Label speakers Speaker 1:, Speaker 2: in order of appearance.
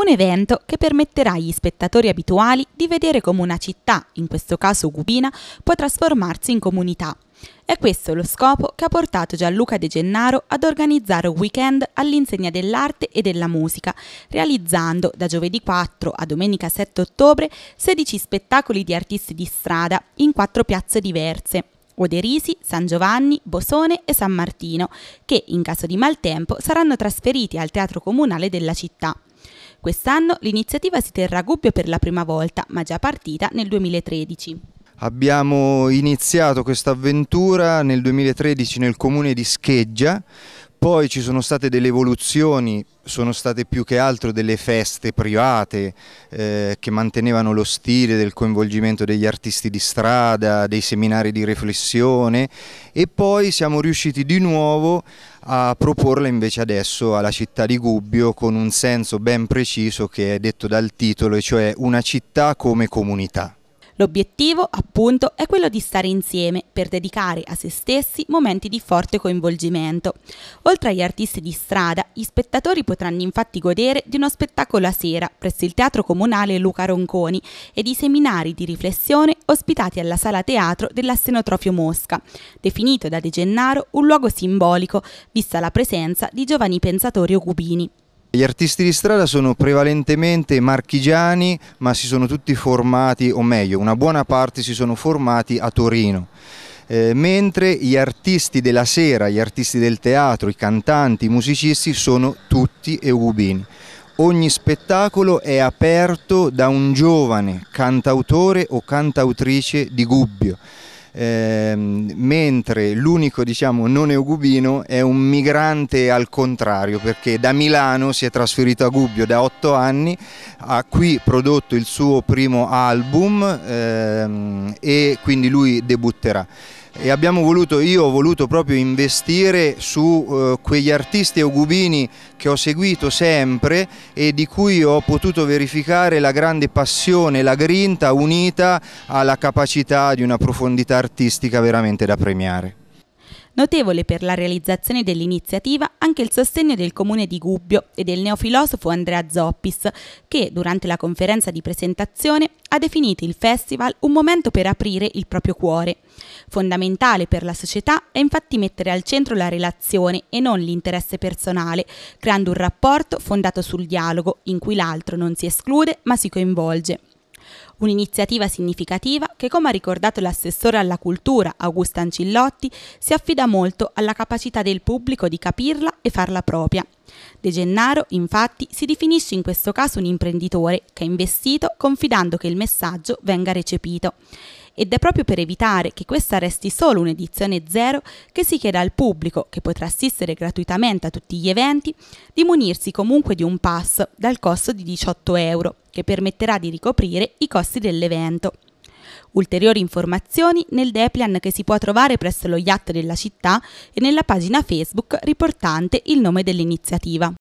Speaker 1: Un evento che permetterà agli spettatori abituali di vedere come una città, in questo caso Gubina, può trasformarsi in comunità. È questo lo scopo che ha portato Gianluca De Gennaro ad organizzare un weekend all'insegna dell'arte e della musica, realizzando da giovedì 4 a domenica 7 ottobre 16 spettacoli di artisti di strada in quattro piazze diverse. Oderisi, San Giovanni, Bosone e San Martino, che in caso di maltempo saranno trasferiti al Teatro Comunale della città. Quest'anno l'iniziativa si terrà a Gubbio per la prima volta, ma già partita nel 2013.
Speaker 2: Abbiamo iniziato questa avventura nel 2013 nel comune di Scheggia poi ci sono state delle evoluzioni, sono state più che altro delle feste private eh, che mantenevano lo stile del coinvolgimento degli artisti di strada, dei seminari di riflessione e poi siamo riusciti di nuovo a proporla invece adesso alla città di Gubbio con un senso ben preciso che è detto dal titolo, e cioè una città come comunità.
Speaker 1: L'obiettivo, appunto, è quello di stare insieme per dedicare a se stessi momenti di forte coinvolgimento. Oltre agli artisti di strada, gli spettatori potranno infatti godere di uno spettacolo a sera presso il Teatro Comunale Luca Ronconi e di seminari di riflessione ospitati alla Sala Teatro dell'Assenotrofio Mosca, definito da De Gennaro un luogo simbolico, vista la presenza di giovani pensatori o cubini.
Speaker 2: Gli artisti di strada sono prevalentemente marchigiani, ma si sono tutti formati, o meglio, una buona parte si sono formati a Torino. Eh, mentre gli artisti della sera, gli artisti del teatro, i cantanti, i musicisti sono tutti eugubini. Ogni spettacolo è aperto da un giovane cantautore o cantautrice di Gubbio ehm, mentre l'unico diciamo non eugubino è un migrante al contrario perché da Milano si è trasferito a Gubbio da otto anni, ha qui prodotto il suo primo album ehm, e quindi lui debutterà e abbiamo voluto, io ho voluto proprio investire su eh, quegli artisti eugubini che ho seguito sempre e di cui ho potuto verificare la grande passione, la grinta unita alla capacità di una profondità artistica veramente da premiare.
Speaker 1: Notevole per la realizzazione dell'iniziativa anche il sostegno del comune di Gubbio e del neofilosofo Andrea Zoppis, che durante la conferenza di presentazione ha definito il festival un momento per aprire il proprio cuore. Fondamentale per la società è infatti mettere al centro la relazione e non l'interesse personale, creando un rapporto fondato sul dialogo in cui l'altro non si esclude ma si coinvolge. Un'iniziativa significativa che, come ha ricordato l'assessore alla cultura Augusta Ancillotti, si affida molto alla capacità del pubblico di capirla e farla propria. De Gennaro, infatti, si definisce in questo caso un imprenditore che ha investito confidando che il messaggio venga recepito ed è proprio per evitare che questa resti solo un'edizione zero che si chiede al pubblico, che potrà assistere gratuitamente a tutti gli eventi, di munirsi comunque di un pass dal costo di 18 euro, che permetterà di ricoprire i costi dell'evento. Ulteriori informazioni nel Deplian che si può trovare presso lo yacht della città e nella pagina Facebook riportante il nome dell'iniziativa.